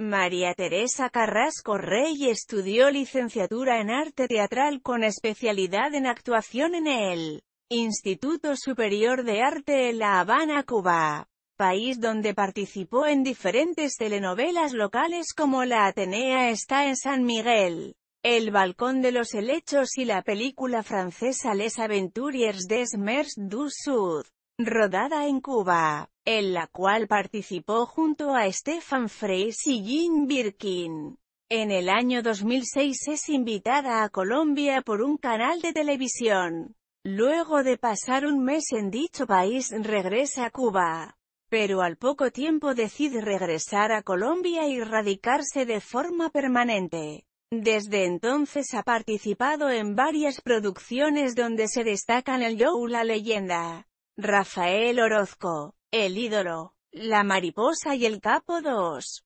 María Teresa Carrasco Rey estudió licenciatura en arte teatral con especialidad en actuación en el Instituto Superior de Arte en La Habana, Cuba, país donde participó en diferentes telenovelas locales como La Atenea está en San Miguel, El Balcón de los Helechos y la película francesa Les Aventuriers des Mers du Sud, rodada en Cuba en la cual participó junto a Stefan Freis y Jean Birkin. En el año 2006 es invitada a Colombia por un canal de televisión. Luego de pasar un mes en dicho país regresa a Cuba. Pero al poco tiempo decide regresar a Colombia y radicarse de forma permanente. Desde entonces ha participado en varias producciones donde se destacan el show La Leyenda, Rafael Orozco, el ídolo, la mariposa y el capo 2.